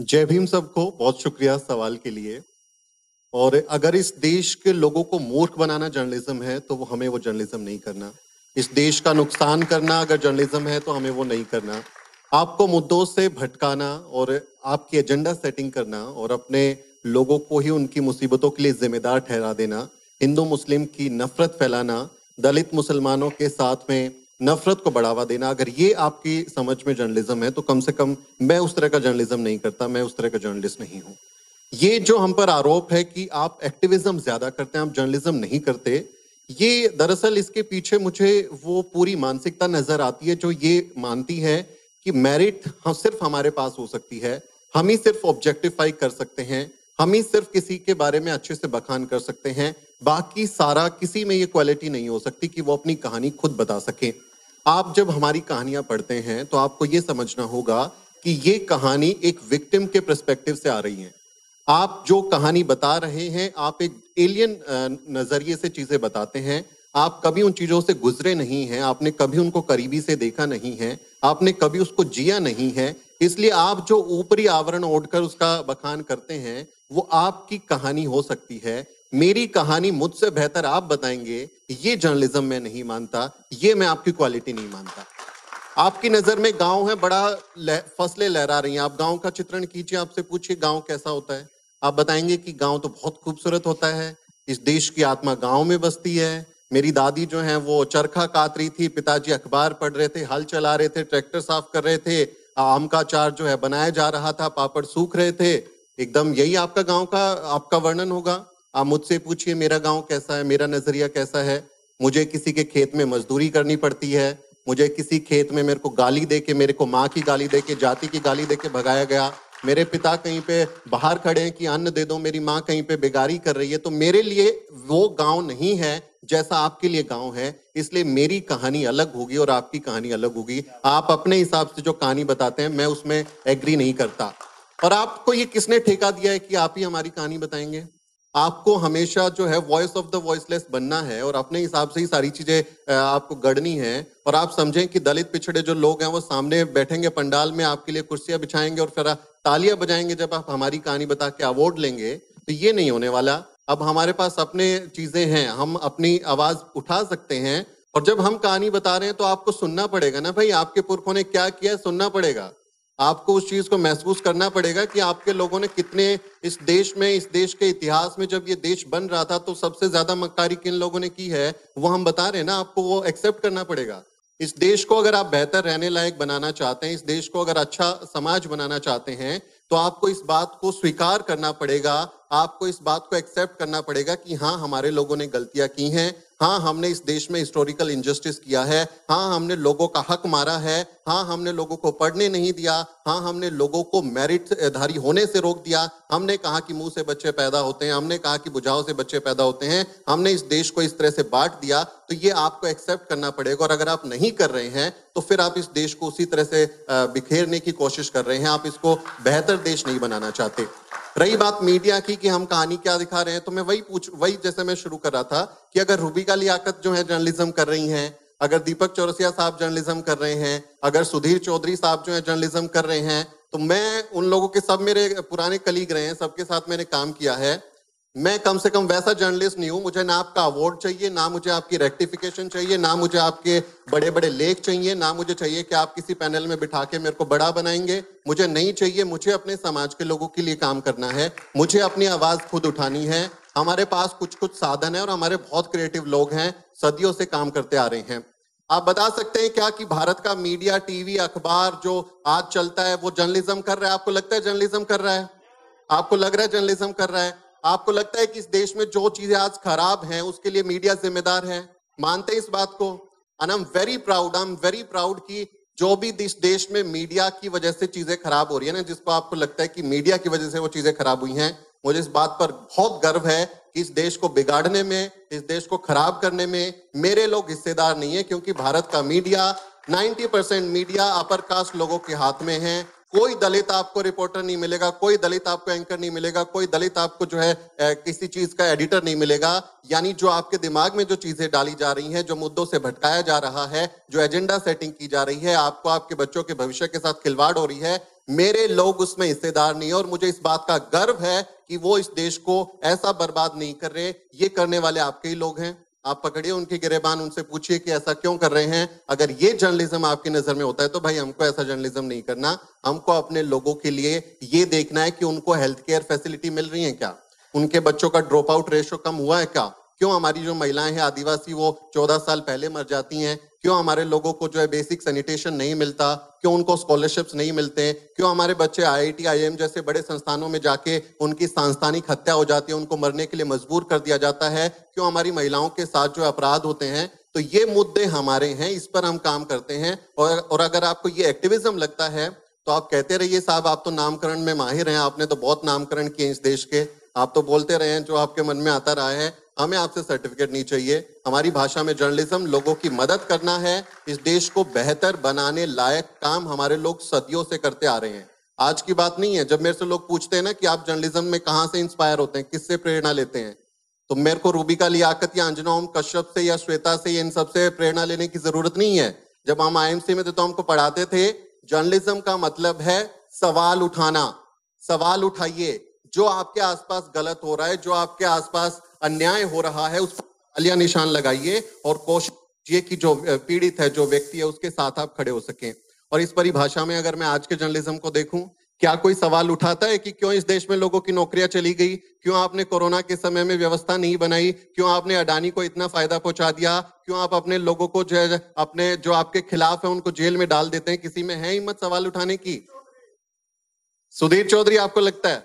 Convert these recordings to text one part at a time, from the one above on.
जय भीम सबको बहुत शुक्रिया सवाल के लिए और अगर इस देश के लोगों को मूर्ख बनाना जर्नलिज्म है तो वो हमें वो जर्नलिज्म नहीं करना इस देश का नुकसान करना अगर जर्नलिज्म है तो हमें वो नहीं करना आपको मुद्दों से भटकाना और आपकी एजेंडा सेटिंग करना और अपने लोगों को ही उनकी मुसीबतों के लिए जिम्मेदार ठहरा देना हिंदू मुस्लिम की नफरत फैलाना दलित मुसलमानों के साथ में नफरत को बढ़ावा देना अगर ये आपकी समझ में जर्नलिज्म है तो कम से कम मैं उस तरह का जर्नलिज्म नहीं करता मैं उस तरह का जर्नलिस्ट नहीं हूं ये जो हम पर आरोप है कि आप एक्टिविज्म ज्यादा करते हैं आप जर्नलिज्म नहीं करते ये दरअसल इसके पीछे मुझे वो पूरी मानसिकता नजर आती है जो ये मानती है कि मेरिट हाँ सिर्फ हमारे पास हो सकती है हम ही सिर्फ ऑब्जेक्टिफाई कर सकते हैं हम ही सिर्फ किसी के बारे में अच्छे से बखान कर सकते हैं बाकी सारा किसी में ये क्वालिटी नहीं हो सकती कि वो अपनी कहानी खुद बता सके आप जब हमारी कहानियां पढ़ते हैं तो आपको ये समझना होगा कि ये कहानी एक विक्टिम के प्रस्पेक्टिव से आ रही है आप जो कहानी बता रहे हैं आप एक एलियन नजरिए से चीजें बताते हैं आप कभी उन चीजों से गुजरे नहीं हैं आपने कभी उनको करीबी से देखा नहीं है आपने कभी उसको जिया नहीं है इसलिए आप जो ऊपरी आवरण ओढ़कर उसका बखान करते हैं वो आपकी कहानी हो सकती है मेरी कहानी मुझसे बेहतर आप बताएंगे ये जर्नलिज्म में नहीं मानता ये मैं आपकी क्वालिटी नहीं मानता आपकी नजर में गांव है बड़ा लह, फसलें लहरा रही हैं आप गांव का चित्रण कीजिए आपसे पूछिए गांव कैसा होता है आप बताएंगे कि गांव तो बहुत खूबसूरत होता है इस देश की आत्मा गांव में बसती है मेरी दादी जो है वो चरखा कात रही थी पिताजी अखबार पढ़ रहे थे हल चला रहे थे ट्रैक्टर साफ कर रहे थे आम का चार जो है बनाया जा रहा था पापड़ सूख रहे थे एकदम यही आपका गांव का आपका वर्णन होगा आप मुझसे पूछिए मेरा गांव कैसा है मेरा नजरिया कैसा है मुझे किसी के खेत में मजदूरी करनी पड़ती है मुझे किसी खेत में मेरे को गाली दे के मेरे को माँ की गाली दे के जाति की गाली दे के भगाया गया मेरे पिता कहीं पे बाहर खड़े हैं कि अन्न दे दो मेरी माँ कहीं पे बेगारी कर रही है तो मेरे लिए वो गांव नहीं है जैसा आपके लिए गांव है इसलिए मेरी कहानी अलग होगी और आपकी कहानी अलग होगी आप अपने हिसाब से जो कहानी बताते हैं मैं उसमें एग्री नहीं करता और आपको ये किसने ठेका दिया है कि आप ही हमारी कहानी बताएंगे आपको हमेशा जो है वॉइस ऑफ द वॉइसलेस बनना है और अपने हिसाब से ही सारी चीजें आपको गढ़नी है और आप समझें कि दलित पिछड़े जो लोग हैं वो सामने बैठेंगे पंडाल में आपके लिए कुर्सियां बिछाएंगे और फिर तालियां बजाएंगे जब आप हमारी कहानी बता के अवार्ड लेंगे तो ये नहीं होने वाला अब हमारे पास अपने चीजें हैं हम अपनी आवाज उठा सकते हैं और जब हम कहानी बता रहे हैं तो आपको सुनना पड़ेगा ना भाई आपके पुरखों ने क्या किया सुनना पड़ेगा आपको उस चीज को महसूस करना पड़ेगा कि आपके लोगों ने कितने इस देश में इस देश के इतिहास में जब ये देश बन रहा था तो सबसे ज्यादा मक्कारी किन लोगों ने की है वो हम बता रहे हैं ना आपको वो एक्सेप्ट करना पड़ेगा इस देश को अगर आप बेहतर रहने लायक बनाना चाहते हैं इस देश को अगर अच्छा समाज बनाना चाहते हैं तो आपको इस बात को स्वीकार करना पड़ेगा आपको इस बात को एक्सेप्ट करना पड़ेगा कि हाँ हमारे लोगों ने गलतियां की हैं हाँ हमने इस देश में हिस्टोरिकल इंजस्टिस किया है हाँ हमने लोगों का हक मारा है हाँ हमने लोगों को पढ़ने नहीं दिया हाँ हमने लोगों को मेरिट धारी होने से रोक दिया हमने कहा कि मुंह से बच्चे पैदा होते हैं हमने कहा कि बुझाव से बच्चे पैदा होते हैं हमने इस देश को इस तरह से बांट दिया तो ये आपको एक्सेप्ट करना पड़ेगा और अगर आप नहीं कर रहे हैं तो फिर आप इस देश को उसी तरह से बिखेरने की कोशिश कर रहे हैं आप इसको बेहतर देश नहीं बनाना चाहते रही बात मीडिया की कि हम कहानी क्या दिखा रहे हैं तो मैं वही पूछ वही जैसे मैं शुरू कर रहा था कि अगर रूबिका लियाकत जो है जर्नलिज्म कर रही हैं अगर दीपक चौरसिया साहब जर्नलिज्म कर रहे हैं अगर सुधीर चौधरी साहब जो है जर्नलिज्म कर रहे हैं तो मैं उन लोगों के सब मेरे पुराने कलीग रहे हैं सबके साथ मैंने काम किया है मैं कम से कम वैसा जर्नलिस्ट नहीं हूं मुझे ना आपका अवार्ड चाहिए ना मुझे आपकी रेक्टिफिकेशन चाहिए ना मुझे आपके बड़े बड़े लेख चाहिए ना मुझे चाहिए कि आप किसी पैनल में बिठा के मेरे को बड़ा बनाएंगे मुझे नहीं चाहिए मुझे अपने समाज के लोगों के लिए काम करना है मुझे अपनी आवाज खुद उठानी है हमारे पास कुछ कुछ साधन है और हमारे बहुत क्रिएटिव लोग हैं सदियों से काम करते आ रहे हैं आप बता सकते हैं क्या कि भारत का मीडिया टीवी अखबार जो आज चलता है वो जर्नलिज्म कर रहा है आपको लगता है जर्नलिज्म कर रहा है आपको लग रहा है जर्नलिज्म कर रहा है आपको लगता है कि इस देश में जो चीजें आज खराब हैं उसके लिए मीडिया जिम्मेदार है मानते हैं इस बात को and I am very proud I am very proud कि जो भी इस देश में मीडिया की वजह से चीजें खराब हो रही है ना जिसको आपको लगता है कि मीडिया की वजह से वो चीजें खराब हुई हैं मुझे इस बात पर बहुत गर्व है कि इस देश को बिगाड़ने में इस देश को खराब करने में मेरे लोग हिस्सेदार नहीं है क्योंकि भारत का media 90 percent media upper caste लोगों के हाथ में है कोई दलित आपको रिपोर्टर नहीं मिलेगा कोई दलित आपको एंकर नहीं मिलेगा कोई दलित आपको जो है किसी चीज का एडिटर नहीं मिलेगा यानी जो आपके दिमाग में जो चीजें डाली जा रही हैं जो मुद्दों से भटकाया जा रहा है जो एजेंडा सेटिंग की जा रही है आपको आपके बच्चों के भविष्य के साथ खिलवाड़ हो रही है मेरे लोग उसमें हिस्सेदार नहीं है और मुझे इस बात का गर्व है कि वो इस देश को ऐसा बर्बाद नहीं कर रहे ये करने वाले आपके ही लोग हैं आप पकड़िए उनकी गिरेबान उनसे पूछिए कि ऐसा क्यों कर रहे हैं अगर ये जर्नलिज्म आपकी नजर में होता है तो भाई हमको ऐसा जर्नलिज्म नहीं करना हमको अपने लोगों के लिए ये देखना है कि उनको हेल्थ केयर फैसिलिटी मिल रही है क्या उनके बच्चों का ड्रॉप आउट रेशो कम हुआ है क्या क्यों हमारी जो महिलाएं हैं आदिवासी वो चौदह साल पहले मर जाती हैं क्यों हमारे लोगों को जो है बेसिक सैनिटेशन नहीं मिलता क्यों उनको स्कॉलरशिप्स नहीं मिलते क्यों हमारे बच्चे आईआईटी आईएम जैसे बड़े संस्थानों में जाके उनकी सांस्थानिक हत्या हो जाती है उनको मरने के लिए मजबूर कर दिया जाता है क्यों हमारी महिलाओं के साथ जो अपराध होते हैं तो ये मुद्दे हमारे हैं इस पर हम काम करते हैं और और अगर आपको ये एक्टिविज्म लगता है तो आप कहते रहिए साहब आप तो नामकरण में माहिर हैं आपने तो बहुत नामकरण किए इस देश के आप तो बोलते रहे हैं जो आपके मन में आता रहा है हमें आपसे सर्टिफिकेट नहीं चाहिए हमारी भाषा में जर्नलिज्म लोगों की मदद करना है इस देश को बेहतर बनाने लायक काम हमारे लोग सदियों से करते आ रहे हैं आज की बात नहीं है जब मेरे से लोग पूछते हैं ना कि आप जर्नलिज्म में कहाँ से इंस्पायर होते हैं किससे प्रेरणा लेते हैं तो मेरे को रूबिका लियाकत या अंजना ओम कश्यप से या श्वेता से या इन सबसे प्रेरणा लेने की जरूरत नहीं है जब हम आई में थे तो हमको पढ़ाते थे जर्नलिज्म का मतलब है सवाल उठाना सवाल उठाइए जो आपके आसपास गलत हो रहा है जो आपके आसपास अन्याय हो रहा है उस पर अलिया निशान लगाइए और कोशिश कीजिए कि जो पीड़ित है जो व्यक्ति है उसके साथ आप खड़े हो सके और इस परिभाषा में अगर मैं आज के जर्नलिज्म को देखूं क्या कोई सवाल उठाता है कि क्यों इस देश में लोगों की नौकरियां चली गई क्यों आपने कोरोना के समय में व्यवस्था नहीं बनाई क्यों आपने अडानी को इतना फायदा पहुंचा दिया क्यों आप अपने लोगों को जो अपने जो आपके खिलाफ है उनको जेल में डाल देते हैं किसी में है हिम्मत सवाल उठाने की सुधीर चौधरी आपको लगता है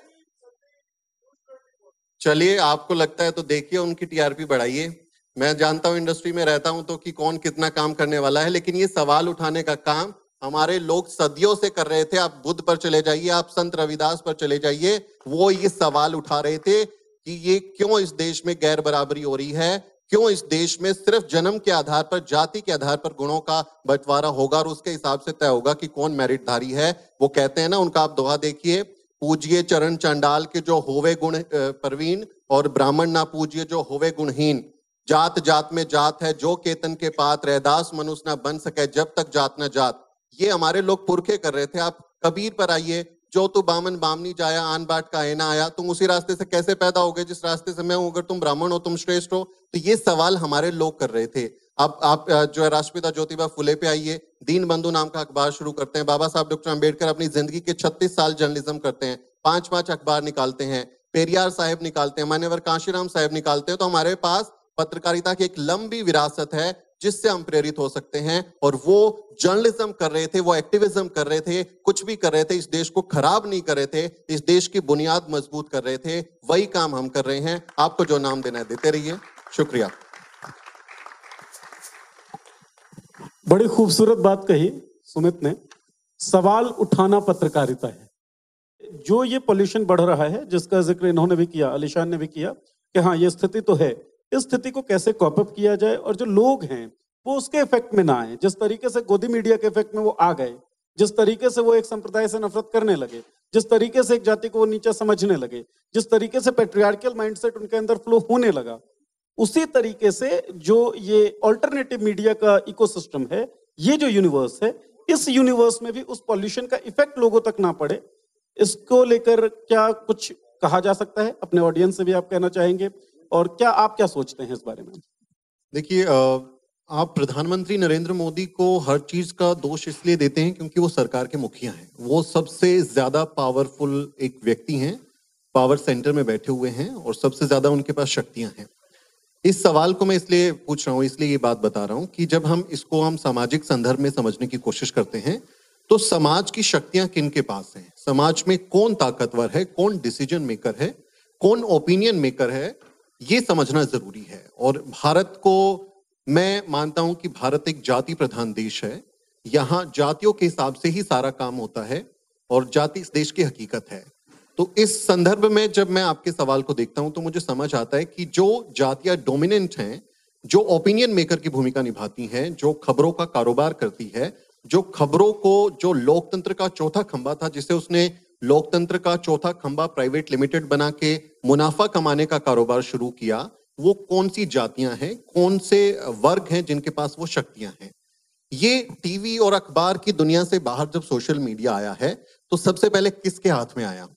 चलिए आपको लगता है तो देखिए उनकी टीआरपी बढ़ाइए मैं जानता हूं इंडस्ट्री में रहता हूं तो कि कौन कितना काम करने वाला है लेकिन ये सवाल उठाने का काम हमारे लोग सदियों से कर रहे थे आप बुद्ध पर चले जाइए आप संत रविदास पर चले जाइए वो ये सवाल उठा रहे थे कि ये क्यों इस देश में गैर बराबरी हो रही है क्यों इस देश में सिर्फ जन्म के आधार पर जाति के आधार पर गुणों का बंटवारा होगा और उसके हिसाब से तय होगा कि कौन मेरिटधारी है वो कहते हैं ना उनका आप दोहा देखिए पूजिए चरण चंडाल के जो होवे गुण प्रवीण और ब्राह्मण ना पूजिए जो होवे गुणहीन जात जात में जात है जो केतन के पात रहदास मनुष्य ना बन सके जब तक जात ना जात ये हमारे लोग पुरखे कर रहे थे आप कबीर पर आइए जो तू बामन बामनी जाया आन बाट का ऐना आया तुम उसी रास्ते से कैसे पैदा हो गए जिस रास्ते से मैं हूं अगर तुम ब्राह्मण हो तुम श्रेष्ठ हो तो ये सवाल हमारे लोग कर रहे थे आप आप जो है राष्ट्रपिता ज्योतिबा फुले पे आइए दीन बंधु नाम का अखबार शुरू करते हैं बाबा साहब डॉक्टर अंबेडकर अपनी जिंदगी के 36 साल जर्नलिज्म करते हैं पांच पांच अखबार निकालते हैं पेरियार साहब निकालते हैं मान्यवर कांशीराम साहब निकालते हैं तो हमारे पास पत्रकारिता की एक लंबी विरासत है जिससे हम प्रेरित हो सकते हैं और वो जर्नलिज्म कर रहे थे वो एक्टिविज्म कर रहे थे कुछ भी कर रहे थे इस देश को खराब नहीं कर रहे थे इस देश की बुनियाद मजबूत कर रहे थे वही काम हम कर रहे हैं आपको जो नाम देना है देते रहिए शुक्रिया बड़ी खूबसूरत बात कही सुमित ने सवाल उठाना पत्रकारिता है जो ये पोल्यूशन बढ़ रहा है जिसका जिक्र इन्होंने भी किया अलीशान ने भी किया कि हाँ ये स्थिति तो है इस स्थिति को कैसे कॉपअप किया जाए और जो लोग हैं वो उसके इफेक्ट में ना आए जिस तरीके से गोदी मीडिया के इफेक्ट में वो आ गए जिस तरीके से वो एक संप्रदाय से नफरत करने लगे जिस तरीके से एक जाति को वो नीचा समझने लगे जिस तरीके से पेट्रियार्कियल माइंडसेट उनके अंदर फ्लो होने लगा उसी तरीके से जो ये ऑल्टरनेटिव मीडिया का इकोसिस्टम है ये जो यूनिवर्स है इस यूनिवर्स में भी उस पॉल्यूशन का इफेक्ट लोगों तक ना पड़े इसको लेकर क्या कुछ कहा जा सकता है अपने ऑडियंस से भी आप कहना चाहेंगे और क्या आप क्या सोचते हैं इस बारे में देखिए आप प्रधानमंत्री नरेंद्र मोदी को हर चीज का दोष इसलिए देते हैं क्योंकि वो सरकार के मुखिया हैं वो सबसे ज्यादा पावरफुल एक व्यक्ति हैं पावर सेंटर में बैठे हुए हैं और सबसे ज्यादा उनके पास शक्तियां हैं इस सवाल को मैं इसलिए पूछ रहा हूँ इसलिए ये बात बता रहा हूँ कि जब हम इसको हम सामाजिक संदर्भ में समझने की कोशिश करते हैं तो समाज की शक्तियां किन के पास हैं समाज में कौन ताकतवर है कौन डिसीजन मेकर है कौन ओपिनियन मेकर है ये समझना जरूरी है और भारत को मैं मानता हूं कि भारत एक जाति प्रधान देश है यहाँ जातियों के हिसाब से ही सारा काम होता है और जाति इस देश की हकीकत है तो इस संदर्भ में जब मैं आपके सवाल को देखता हूं तो मुझे समझ आता है कि जो जातियां डोमिनेंट हैं जो ओपिनियन मेकर की भूमिका निभाती हैं जो खबरों का कारोबार करती है जो खबरों को जो लोकतंत्र का चौथा खंबा था जिसे उसने लोकतंत्र का चौथा खंबा प्राइवेट लिमिटेड बना के मुनाफा कमाने का कारोबार शुरू किया वो कौन सी जातियां हैं कौन से वर्ग हैं जिनके पास वो शक्तियां हैं ये टीवी और अखबार की दुनिया से बाहर जब सोशल मीडिया आया है तो सबसे पहले किसके हाथ में आया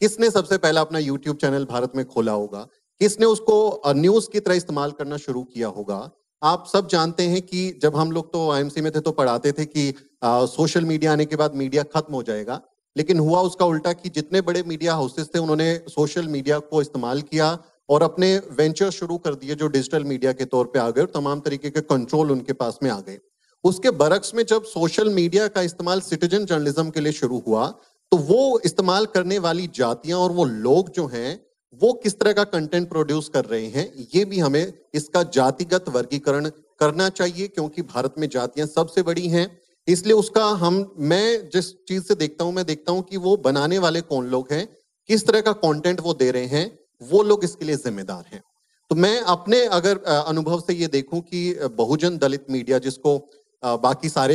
किसने सबसे पहला अपना यूट्यूब चैनल भारत में खोला होगा किसने उसको न्यूज की तरह इस्तेमाल करना शुरू किया होगा आप सब जानते हैं कि जब हम लोग तो आईएमसी में थे तो पढ़ाते थे कि आ, सोशल मीडिया आने के बाद मीडिया खत्म हो जाएगा लेकिन हुआ उसका उल्टा कि जितने बड़े मीडिया हाउसेस थे उन्होंने सोशल मीडिया को इस्तेमाल किया और अपने वेंचर शुरू कर दिए जो डिजिटल मीडिया के तौर पर आ गए और तमाम तरीके के कंट्रोल उनके पास में आ गए उसके बरक्स में जब सोशल मीडिया का इस्तेमाल सिटीजन जर्नलिज्म के लिए शुरू हुआ तो वो इस्तेमाल करने वाली जातियां और वो लोग जो हैं वो किस तरह का कंटेंट प्रोड्यूस कर रहे हैं ये भी हमें इसका जातिगत वर्गीकरण करना चाहिए क्योंकि भारत में जातियां सबसे बड़ी हैं इसलिए उसका हम मैं जिस चीज से देखता हूं मैं देखता हूं कि वो बनाने वाले कौन लोग हैं किस तरह का कंटेंट वो दे रहे हैं वो लोग इसके लिए जिम्मेदार हैं तो मैं अपने अगर अनुभव से ये देखूं कि बहुजन दलित मीडिया जिसको बाकी सारे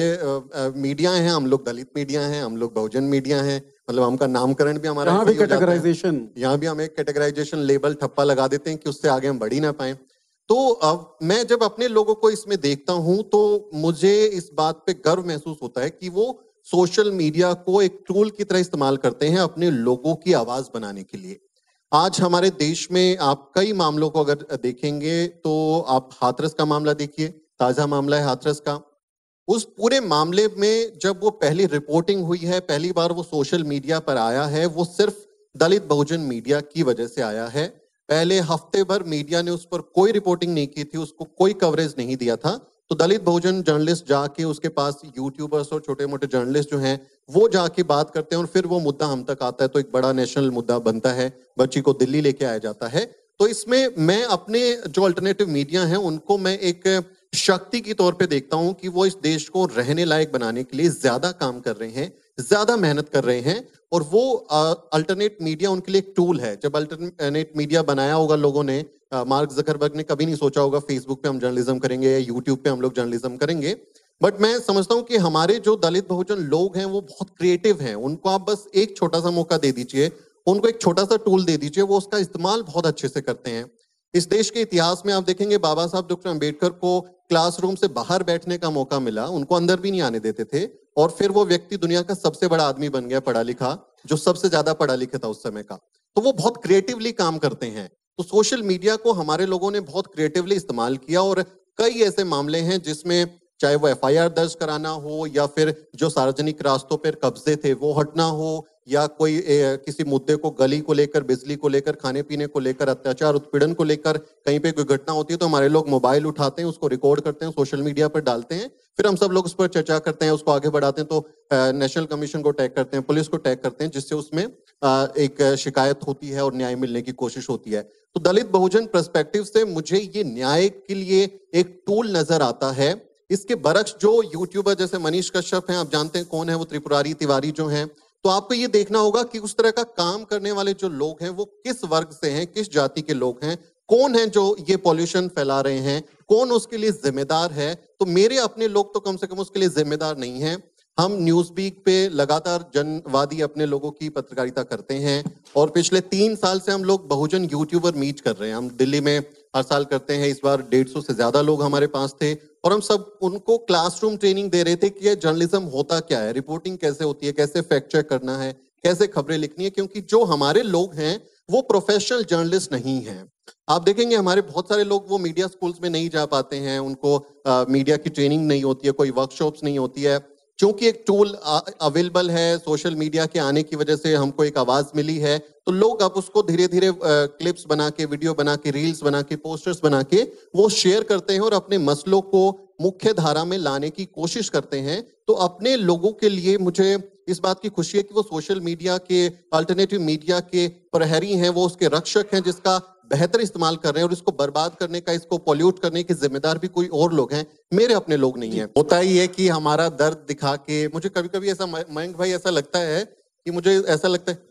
मीडिया हैं हम लोग दलित मीडिया हैं हम लोग बहुजन मीडिया हैं मतलब हमका नामकरण भी हमारा यहाँ भी कैटेगराइजेशन यहाँ भी हम एक कैटेगराइजेशन लेबल ठप्पा लगा देते हैं कि उससे आगे हम बढ़ ही ना पाए तो अब मैं जब अपने लोगों को इसमें देखता हूं तो मुझे इस बात पे गर्व महसूस होता है कि वो सोशल मीडिया को एक टूल की तरह इस्तेमाल करते हैं अपने लोगों की आवाज बनाने के लिए आज हमारे देश में आप कई मामलों को अगर देखेंगे तो आप हाथरस का मामला देखिए ताजा मामला है हाथरस का उस पूरे मामले में जब वो पहली रिपोर्टिंग हुई है पहली बार वो सोशल मीडिया पर आया है वो सिर्फ दलित बहुजन मीडिया की वजह से आया है पहले हफ्ते भर मीडिया ने उस पर कोई रिपोर्टिंग नहीं की थी उसको कोई कवरेज नहीं दिया था तो दलित बहुजन जर्नलिस्ट जाके उसके पास यूट्यूबर्स और छोटे मोटे जर्नलिस्ट जो हैं वो जाके बात करते हैं और फिर वो मुद्दा हम तक आता है तो एक बड़ा नेशनल मुद्दा बनता है बच्ची को दिल्ली लेके आया जाता है तो इसमें मैं अपने जो अल्टरनेटिव मीडिया है उनको मैं एक शक्ति के तौर पे देखता हूं कि वो इस देश को रहने लायक बनाने के लिए ज्यादा काम कर रहे हैं ज्यादा मेहनत कर रहे हैं और वो अल्टरनेट मीडिया उनके लिए एक टूल है जब अल्टरनेट मीडिया बनाया होगा लोगों ने मार्क जकरबर्ग ने कभी नहीं सोचा होगा फेसबुक पे हम जर्नलिज्म करेंगे या यूट्यूब पे हम लोग जर्नलिज्म करेंगे बट मैं समझता हूँ कि हमारे जो दलित बहुजन लोग हैं वो बहुत क्रिएटिव हैं उनको आप बस एक छोटा सा मौका दे दीजिए उनको एक छोटा सा टूल दे दीजिए वो उसका इस्तेमाल बहुत अच्छे से करते हैं इस देश के इतिहास में आप देखेंगे बाबा साहब डॉक्टर अम्बेडकर को क्लासरूम से बाहर बैठने का मौका मिला उनको अंदर भी नहीं आने देते थे और फिर वो व्यक्ति दुनिया का सबसे बड़ा आदमी बन गया पढ़ा लिखा जो सबसे ज्यादा पढ़ा लिखा था उस समय का तो वो बहुत क्रिएटिवली काम करते हैं तो सोशल मीडिया को हमारे लोगों ने बहुत क्रिएटिवली इस्तेमाल किया और कई ऐसे मामले हैं जिसमें चाहे वो एफ दर्ज कराना हो या फिर जो सार्वजनिक रास्तों पर कब्जे थे वो हटना हो या कोई ए, किसी मुद्दे को गली को लेकर बिजली को लेकर खाने पीने को लेकर अत्याचार उत्पीड़न को लेकर कहीं पे कोई घटना होती है तो हमारे लोग मोबाइल उठाते हैं उसको रिकॉर्ड करते हैं सोशल मीडिया पर डालते हैं फिर हम सब लोग उस पर चर्चा करते हैं उसको आगे बढ़ाते हैं तो नेशनल कमीशन को टैग करते हैं पुलिस को टैग करते हैं जिससे उसमें एक शिकायत होती है और न्याय मिलने की कोशिश होती है तो दलित बहुजन परस्पेक्टिव से मुझे ये न्याय के लिए एक टूल नजर आता है इसके बरक्स जो यूट्यूबर जैसे मनीष कश्यप हैं आप जानते हैं कौन है वो त्रिपुरारी तिवारी जो हैं तो आपको ये देखना होगा कि उस तरह का काम करने वाले जो लोग हैं वो किस वर्ग से हैं किस जाति के लोग हैं कौन है जो ये पॉल्यूशन फैला रहे हैं कौन उसके लिए जिम्मेदार है तो मेरे अपने लोग तो कम से कम उसके लिए जिम्मेदार नहीं है हम न्यूज बीक पे लगातार जनवादी अपने लोगों की पत्रकारिता करते हैं और पिछले तीन साल से हम लोग बहुजन यूट्यूबर मीट कर रहे हैं हम दिल्ली में हर साल करते हैं इस बार डेढ़ सौ से ज्यादा लोग हमारे पास थे और हम सब उनको क्लासरूम ट्रेनिंग दे रहे थे कि ये जर्नलिज्म होता क्या है रिपोर्टिंग कैसे होती है कैसे फैक्ट चेक करना है कैसे खबरें लिखनी है क्योंकि जो हमारे लोग हैं वो प्रोफेशनल जर्नलिस्ट नहीं है आप देखेंगे हमारे बहुत सारे लोग वो मीडिया स्कूल्स में नहीं जा पाते हैं उनको आ, मीडिया की ट्रेनिंग नहीं होती है कोई वर्कशॉप्स नहीं होती है क्योंकि एक टूल अवेलेबल है सोशल मीडिया के आने की वजह से हमको एक आवाज मिली है तो लोग अब उसको धीरे धीरे क्लिप्स बना के वीडियो बना के रील्स बना के पोस्टर्स बना के वो शेयर करते हैं और अपने मसलों को मुख्य धारा में लाने की कोशिश करते हैं तो अपने लोगों के लिए मुझे इस बात की खुशी है कि वो सोशल मीडिया के अल्टरनेटिव मीडिया के प्रहरी हैं वो उसके रक्षक हैं जिसका बेहतर इस्तेमाल कर रहे हैं और इसको बर्बाद करने का इसको पॉल्यूट करने के जिम्मेदार भी कोई और लोग हैं मेरे अपने लोग नहीं है होता ही है कि हमारा दर्द दिखा के मुझे कभी कभी ऐसा मयंक भाई ऐसा लगता है कि मुझे ऐसा लगता है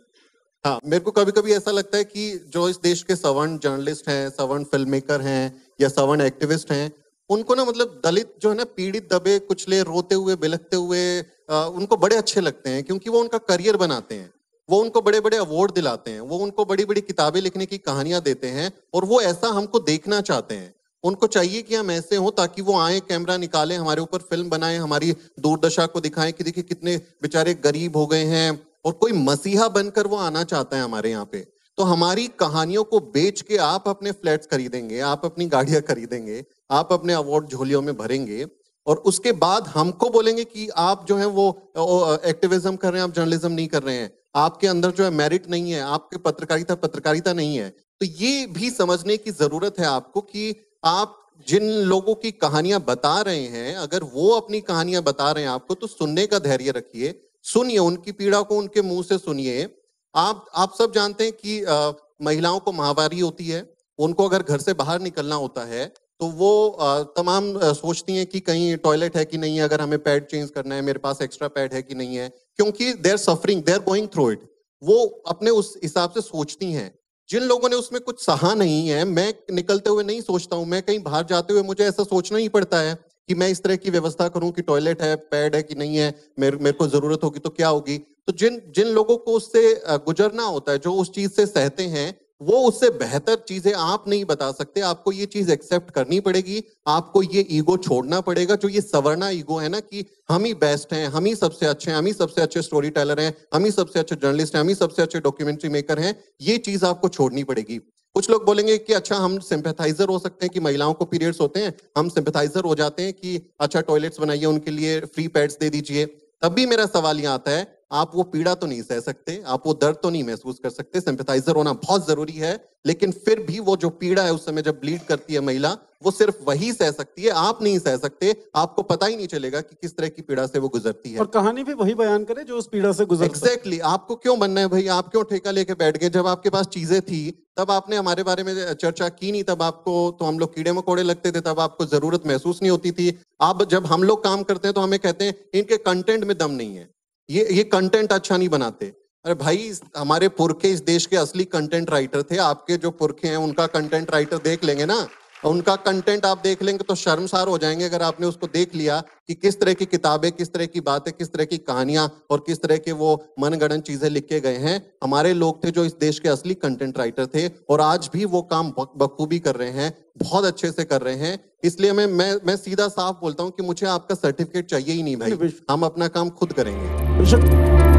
हाँ मेरे को कभी कभी ऐसा लगता है कि जो इस देश के सवर्ण जर्नलिस्ट हैं सवर्ण फिल्म मेकर हैं या सवर्ण एक्टिविस्ट हैं उनको ना मतलब दलित जो है ना पीड़ित दबे कुचले रोते हुए बिलखते हुए आ, उनको बड़े अच्छे लगते हैं क्योंकि वो उनका करियर बनाते हैं वो उनको बड़े बड़े अवार्ड दिलाते हैं वो उनको बड़ी बड़ी किताबें लिखने की कहानियां देते हैं और वो ऐसा हमको देखना चाहते हैं उनको चाहिए कि हम ऐसे हों ताकि वो आए कैमरा निकालें हमारे ऊपर फिल्म बनाएं हमारी दुर्दशा को दिखाएं कि देखिए कितने बेचारे गरीब हो गए हैं और कोई मसीहा बनकर वो आना चाहता है हमारे यहाँ पे तो हमारी कहानियों को बेच के आप अपने फ्लैट्स खरीदेंगे आप अपनी गाड़ियां खरीदेंगे आप अपने अवार्ड झोलियों में भरेंगे और उसके बाद हमको बोलेंगे कि आप जो है वो एक्टिविज्म कर रहे हैं आप जर्नलिज्म नहीं कर रहे हैं आपके अंदर जो है मेरिट नहीं है आपके पत्रकारिता पत्रकारिता नहीं है तो ये भी समझने की जरूरत है आपको कि आप जिन लोगों की कहानियां बता रहे हैं अगर वो अपनी कहानियां बता रहे हैं आपको तो सुनने का धैर्य रखिए सुनिए उनकी पीड़ा को उनके मुंह से सुनिए आप आप सब जानते हैं कि आ, महिलाओं को महावारी होती है उनको अगर घर से बाहर निकलना होता है तो वो तमाम सोचती हैं कि कहीं टॉयलेट है कि नहीं है अगर हमें पैड चेंज करना है मेरे पास एक्स्ट्रा पैड है कि नहीं है क्योंकि are suffering are going through it वो अपने उस हिसाब से सोचती हैं जिन लोगों ने उसमें कुछ सहा नहीं है मैं निकलते हुए नहीं सोचता हूँ मैं कहीं बाहर जाते हुए मुझे ऐसा सोचना ही पड़ता है कि मैं इस तरह की व्यवस्था करूं कि टॉयलेट है पैड है कि नहीं है मेरे मेरे को जरूरत होगी तो क्या होगी तो जिन जिन लोगों को उससे गुजरना होता है जो उस चीज से सहते हैं वो उससे बेहतर चीजें आप नहीं बता सकते आपको ये चीज एक्सेप्ट करनी पड़ेगी आपको ये ईगो छोड़ना पड़ेगा जो ये सवरना ईगो है ना कि हम ही बेस्ट हैं हम ही सबसे अच्छे हैं हम ही सबसे अच्छे स्टोरी टेलर हैं हम ही सबसे अच्छे जर्नलिस्ट हैं हम ही सबसे अच्छे डॉक्यूमेंट्री मेकर हैं ये चीज आपको छोड़नी पड़ेगी कुछ लोग बोलेंगे कि अच्छा हम सिंपथाइजर हो सकते हैं कि महिलाओं को पीरियड्स होते हैं हम सिंपथाइजर हो जाते हैं कि अच्छा टॉयलेट्स बनाइए उनके लिए फ्री पैड्स दे दीजिए तब भी मेरा सवाल यहाँ आता है आप वो पीड़ा तो नहीं सह सकते आप वो दर्द तो नहीं महसूस कर सकते सिंपथाइजर होना बहुत जरूरी है लेकिन फिर भी वो जो पीड़ा है उस समय जब ब्लीड करती है महिला वो सिर्फ वही सह सकती है आप नहीं सह सकते आपको पता ही नहीं चलेगा कि किस तरह की पीड़ा से वो गुजरती है और कहानी भी वही बयान करे जो उस पीड़ा से गुजर एग्जैक्टली exactly, आपको क्यों बनना है भाई आप क्यों ठेका लेके बैठ गए जब आपके पास चीजें थी तब आपने हमारे बारे में चर्चा की नहीं तब आपको तो हम लोग कीड़े मकोड़े लगते थे तब आपको जरूरत महसूस नहीं होती थी अब जब हम लोग काम करते हैं तो हमें कहते हैं इनके कंटेंट में दम नहीं है ये ये कंटेंट अच्छा नहीं बनाते अरे भाई हमारे पुरखे इस देश के असली कंटेंट राइटर थे आपके जो पुरखे हैं उनका कंटेंट राइटर देख लेंगे ना उनका कंटेंट आप देख लेंगे तो शर्मसार हो जाएंगे अगर आपने उसको देख लिया कि किस तरह की किताबें किस तरह की बातें किस तरह की कहानियां और किस तरह के वो मनगणन चीजें लिख के गए हैं हमारे लोग थे जो इस देश के असली कंटेंट राइटर थे और आज भी वो काम बखूबी कर रहे हैं बहुत अच्छे से कर रहे हैं इसलिए मैं मैं मैं सीधा साफ बोलता हूँ कि मुझे आपका सर्टिफिकेट चाहिए ही नहीं भाई हम अपना काम खुद करेंगे